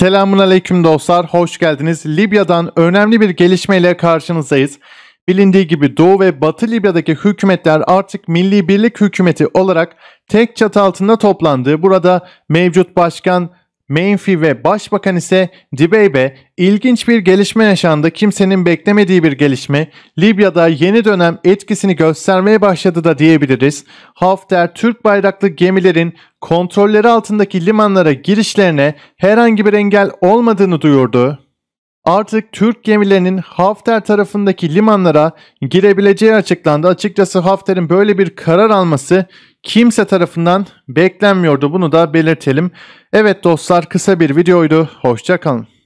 Selamun Aleyküm dostlar, hoş geldiniz. Libya'dan önemli bir gelişmeyle karşınızdayız. Bilindiği gibi Doğu ve Batı Libya'daki hükümetler artık Milli Birlik Hükümeti olarak tek çatı altında toplandı. Burada mevcut başkan Menfi ve Başbakan ise Dibeybe ilginç bir gelişme yaşandı. Kimsenin beklemediği bir gelişme. Libya'da yeni dönem etkisini göstermeye başladı da diyebiliriz. Hafter Türk bayraklı gemilerin kontrolleri altındaki limanlara girişlerine herhangi bir engel olmadığını duyurdu. Artık Türk gemilerinin Hafter tarafındaki limanlara girebileceği açıklandı. Açıkçası Hafter'in böyle bir karar alması kimse tarafından beklenmiyordu. Bunu da belirtelim. Evet dostlar kısa bir videoydu. Hoşça kalın.